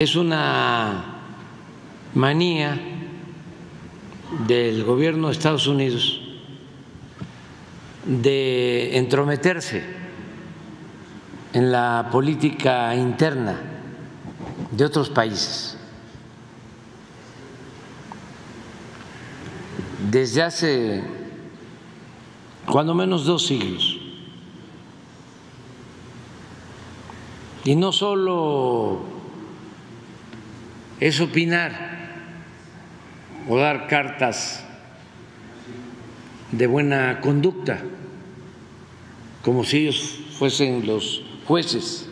Es una manía del gobierno de Estados Unidos de entrometerse en la política interna de otros países. Desde hace cuando menos dos siglos. Y no solo es opinar o dar cartas de buena conducta, como si ellos fuesen los jueces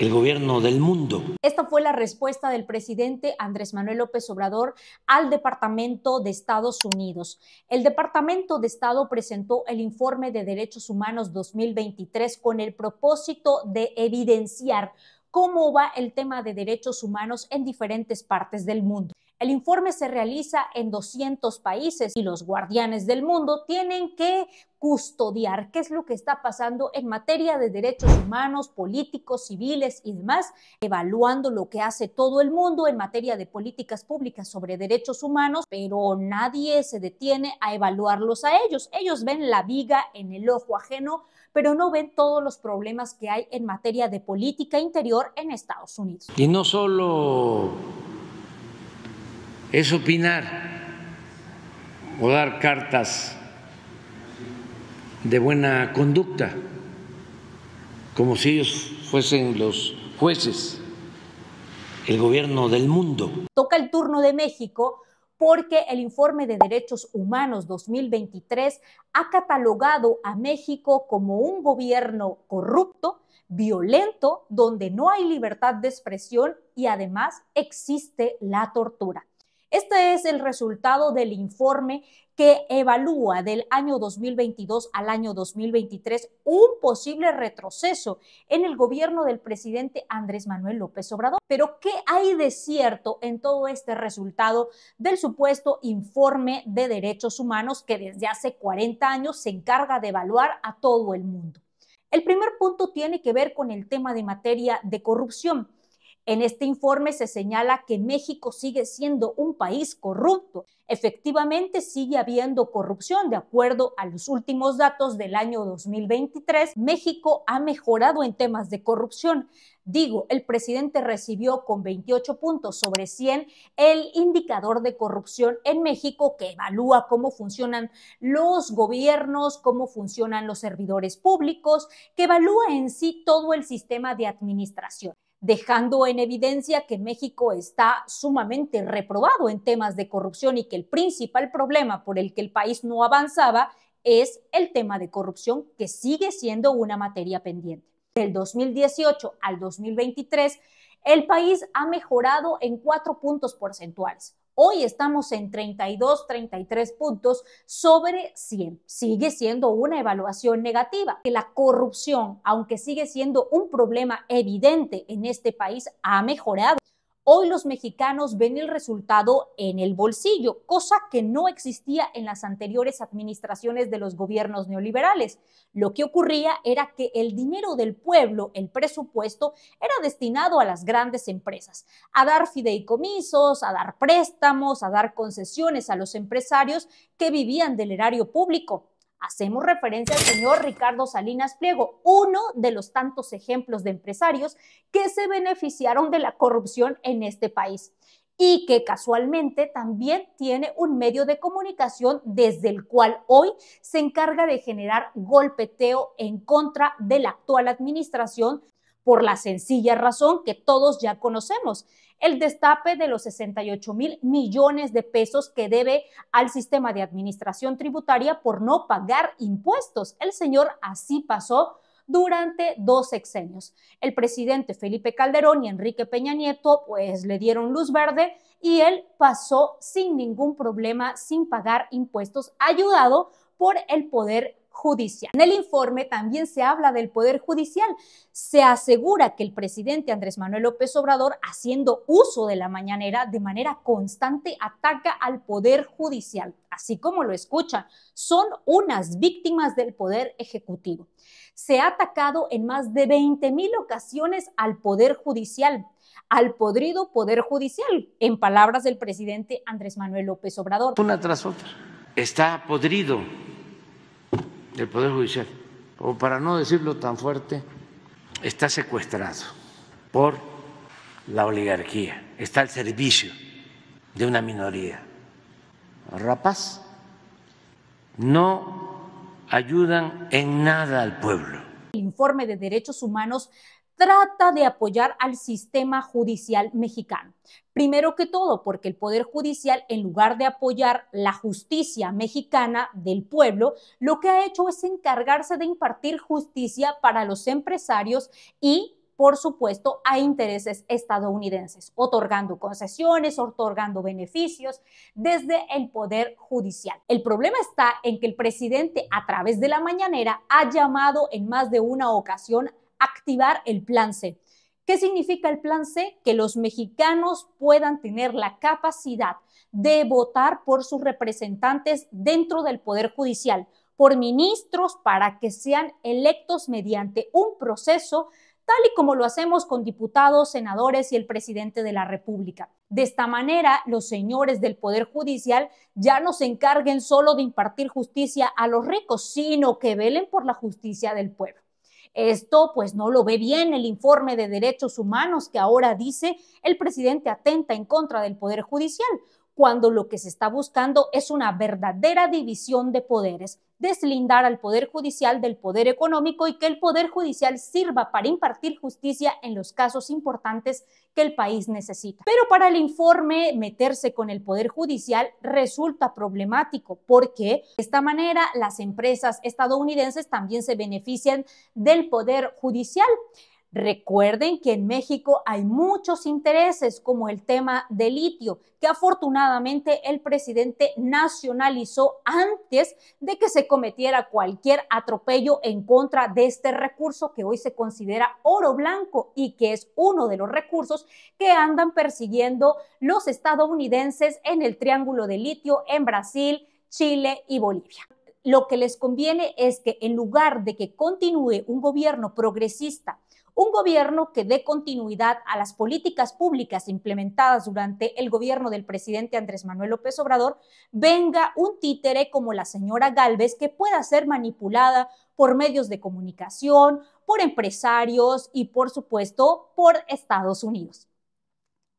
el gobierno del mundo. Esta fue la respuesta del presidente Andrés Manuel López Obrador al Departamento de Estados Unidos. El Departamento de Estado presentó el informe de Derechos Humanos 2023 con el propósito de evidenciar cómo va el tema de derechos humanos en diferentes partes del mundo. El informe se realiza en 200 países y los guardianes del mundo tienen que custodiar qué es lo que está pasando en materia de derechos humanos, políticos, civiles y demás, evaluando lo que hace todo el mundo en materia de políticas públicas sobre derechos humanos, pero nadie se detiene a evaluarlos a ellos. Ellos ven la viga en el ojo ajeno, pero no ven todos los problemas que hay en materia de política interior en Estados Unidos. Y no solo es opinar o dar cartas de buena conducta, como si ellos fuesen los jueces, el gobierno del mundo. Toca el turno de México porque el informe de derechos humanos 2023 ha catalogado a México como un gobierno corrupto, violento, donde no hay libertad de expresión y además existe la tortura. Este es el resultado del informe que evalúa del año 2022 al año 2023 un posible retroceso en el gobierno del presidente Andrés Manuel López Obrador. Pero ¿qué hay de cierto en todo este resultado del supuesto informe de derechos humanos que desde hace 40 años se encarga de evaluar a todo el mundo? El primer punto tiene que ver con el tema de materia de corrupción. En este informe se señala que México sigue siendo un país corrupto. Efectivamente, sigue habiendo corrupción. De acuerdo a los últimos datos del año 2023, México ha mejorado en temas de corrupción. Digo, el presidente recibió con 28 puntos sobre 100 el indicador de corrupción en México que evalúa cómo funcionan los gobiernos, cómo funcionan los servidores públicos, que evalúa en sí todo el sistema de administración dejando en evidencia que México está sumamente reprobado en temas de corrupción y que el principal problema por el que el país no avanzaba es el tema de corrupción, que sigue siendo una materia pendiente. Del 2018 al 2023, el país ha mejorado en cuatro puntos porcentuales. Hoy estamos en 32, 33 puntos sobre 100. Sigue siendo una evaluación negativa. Que la corrupción, aunque sigue siendo un problema evidente en este país, ha mejorado. Hoy los mexicanos ven el resultado en el bolsillo, cosa que no existía en las anteriores administraciones de los gobiernos neoliberales. Lo que ocurría era que el dinero del pueblo, el presupuesto, era destinado a las grandes empresas, a dar fideicomisos, a dar préstamos, a dar concesiones a los empresarios que vivían del erario público. Hacemos referencia al señor Ricardo Salinas Pliego, uno de los tantos ejemplos de empresarios que se beneficiaron de la corrupción en este país y que casualmente también tiene un medio de comunicación desde el cual hoy se encarga de generar golpeteo en contra de la actual administración por la sencilla razón que todos ya conocemos, el destape de los 68 mil millones de pesos que debe al sistema de administración tributaria por no pagar impuestos. El señor así pasó durante dos sexenios. El presidente Felipe Calderón y Enrique Peña Nieto pues le dieron luz verde y él pasó sin ningún problema, sin pagar impuestos, ayudado por el poder en el informe también se habla del Poder Judicial. Se asegura que el presidente Andrés Manuel López Obrador, haciendo uso de la mañanera, de manera constante ataca al Poder Judicial, así como lo escuchan. Son unas víctimas del Poder Ejecutivo. Se ha atacado en más de 20.000 ocasiones al Poder Judicial al podrido Poder Judicial, en palabras del presidente Andrés Manuel López Obrador. Una tras otra. Está podrido el Poder Judicial, o para no decirlo tan fuerte, está secuestrado por la oligarquía, está al servicio de una minoría. Rapaz, no ayudan en nada al pueblo. El Informe de Derechos Humanos trata de apoyar al sistema judicial mexicano. Primero que todo, porque el Poder Judicial, en lugar de apoyar la justicia mexicana del pueblo, lo que ha hecho es encargarse de impartir justicia para los empresarios y por supuesto, a intereses estadounidenses, otorgando concesiones, otorgando beneficios desde el Poder Judicial. El problema está en que el presidente, a través de la mañanera, ha llamado en más de una ocasión activar el plan C. ¿Qué significa el plan C? Que los mexicanos puedan tener la capacidad de votar por sus representantes dentro del Poder Judicial, por ministros para que sean electos mediante un proceso tal y como lo hacemos con diputados, senadores y el presidente de la República. De esta manera, los señores del Poder Judicial ya no se encarguen solo de impartir justicia a los ricos, sino que velen por la justicia del pueblo. Esto pues no lo ve bien el informe de derechos humanos que ahora dice el presidente atenta en contra del Poder Judicial cuando lo que se está buscando es una verdadera división de poderes, deslindar al Poder Judicial del Poder Económico y que el Poder Judicial sirva para impartir justicia en los casos importantes que el país necesita. Pero para el informe, meterse con el Poder Judicial resulta problemático porque de esta manera las empresas estadounidenses también se benefician del Poder Judicial. Recuerden que en México hay muchos intereses como el tema de litio, que afortunadamente el presidente nacionalizó antes de que se cometiera cualquier atropello en contra de este recurso que hoy se considera oro blanco y que es uno de los recursos que andan persiguiendo los estadounidenses en el Triángulo de Litio en Brasil, Chile y Bolivia lo que les conviene es que en lugar de que continúe un gobierno progresista un gobierno que dé continuidad a las políticas públicas implementadas durante el gobierno del presidente Andrés Manuel López Obrador, venga un títere como la señora Galvez que pueda ser manipulada por medios de comunicación, por empresarios y por supuesto por Estados Unidos.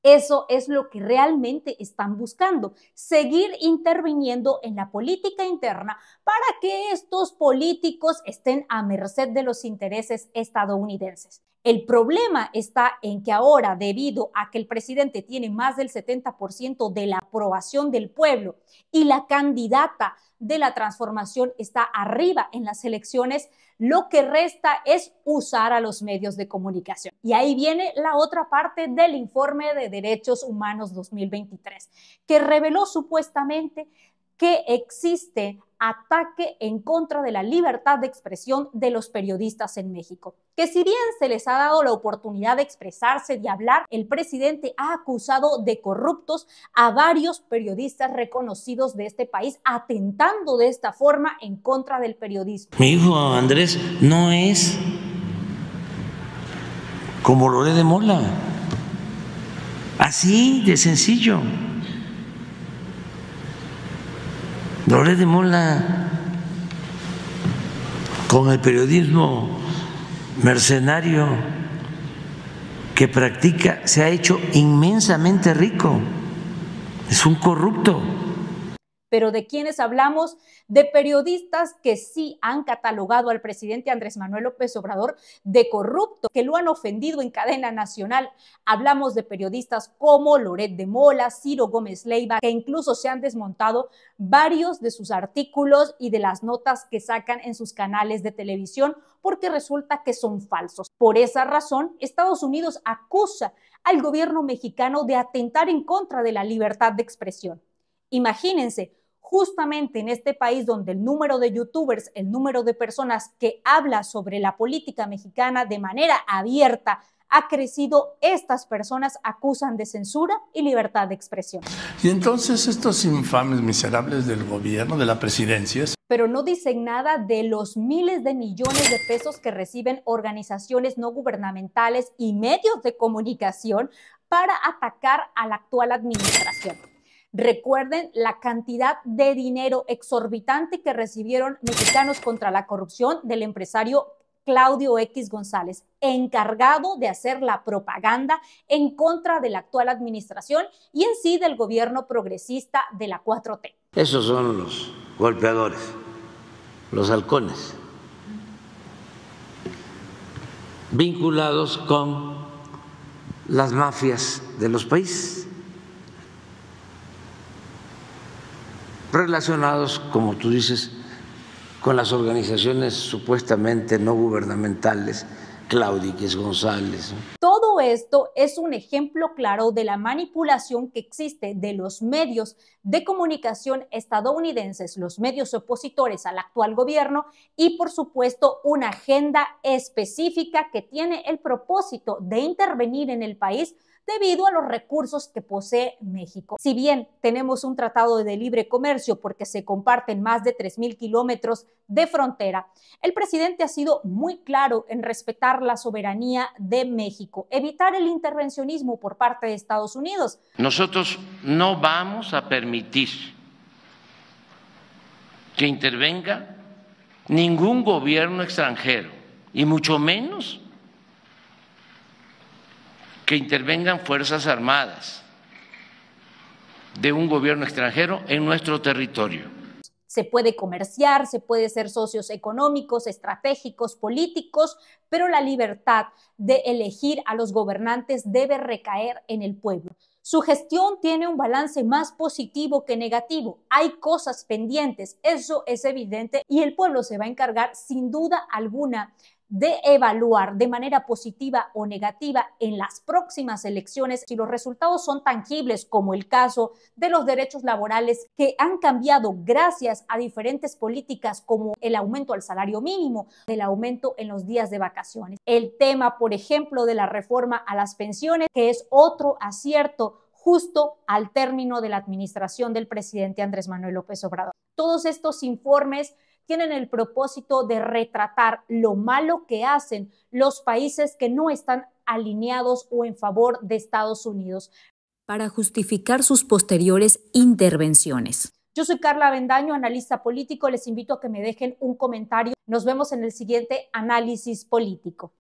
Eso es lo que realmente están buscando, seguir interviniendo en la política interna para que estos políticos estén a merced de los intereses estadounidenses. El problema está en que ahora, debido a que el presidente tiene más del 70% de la aprobación del pueblo y la candidata de la transformación está arriba en las elecciones, lo que resta es usar a los medios de comunicación. Y ahí viene la otra parte del informe de Derechos Humanos 2023, que reveló supuestamente que existe ataque en contra de la libertad de expresión de los periodistas en México. Que si bien se les ha dado la oportunidad de expresarse, de hablar, el presidente ha acusado de corruptos a varios periodistas reconocidos de este país, atentando de esta forma en contra del periodismo. Mi hijo Andrés no es como Lore de Mola, así de sencillo. Loré de Mola con el periodismo mercenario que practica se ha hecho inmensamente rico. Es un corrupto. Pero ¿de quienes hablamos? De periodistas que sí han catalogado al presidente Andrés Manuel López Obrador de corrupto, que lo han ofendido en cadena nacional. Hablamos de periodistas como Loret de Mola, Ciro Gómez Leiva, que incluso se han desmontado varios de sus artículos y de las notas que sacan en sus canales de televisión porque resulta que son falsos. Por esa razón, Estados Unidos acusa al gobierno mexicano de atentar en contra de la libertad de expresión. Imagínense, justamente en este país donde el número de youtubers, el número de personas que habla sobre la política mexicana de manera abierta ha crecido, estas personas acusan de censura y libertad de expresión. Y entonces estos infames miserables del gobierno, de la presidencia. Pero no dicen nada de los miles de millones de pesos que reciben organizaciones no gubernamentales y medios de comunicación para atacar a la actual administración. Recuerden la cantidad de dinero exorbitante que recibieron mexicanos contra la corrupción del empresario Claudio X González, encargado de hacer la propaganda en contra de la actual administración y en sí del gobierno progresista de la 4T. Esos son los golpeadores, los halcones, vinculados con las mafias de los países relacionados, como tú dices, con las organizaciones supuestamente no gubernamentales, Claudiques González. Todo esto es un ejemplo claro de la manipulación que existe de los medios de comunicación estadounidenses, los medios opositores al actual gobierno y por supuesto una agenda específica que tiene el propósito de intervenir en el país debido a los recursos que posee México. Si bien tenemos un tratado de libre comercio porque se comparten más de 3.000 kilómetros de frontera, el presidente ha sido muy claro en respetar la soberanía de México, evitar el intervencionismo por parte de Estados Unidos. Nosotros no vamos a permitir que intervenga ningún gobierno extranjero y mucho menos que intervengan Fuerzas Armadas de un gobierno extranjero en nuestro territorio. Se puede comerciar, se puede ser socios económicos, estratégicos, políticos, pero la libertad de elegir a los gobernantes debe recaer en el pueblo. Su gestión tiene un balance más positivo que negativo. Hay cosas pendientes, eso es evidente, y el pueblo se va a encargar sin duda alguna de evaluar de manera positiva o negativa en las próximas elecciones si los resultados son tangibles, como el caso de los derechos laborales que han cambiado gracias a diferentes políticas como el aumento al salario mínimo, el aumento en los días de vacaciones. El tema, por ejemplo, de la reforma a las pensiones, que es otro acierto justo al término de la administración del presidente Andrés Manuel López Obrador. Todos estos informes tienen el propósito de retratar lo malo que hacen los países que no están alineados o en favor de Estados Unidos. Para justificar sus posteriores intervenciones. Yo soy Carla Bendaño, analista político. Les invito a que me dejen un comentario. Nos vemos en el siguiente análisis político.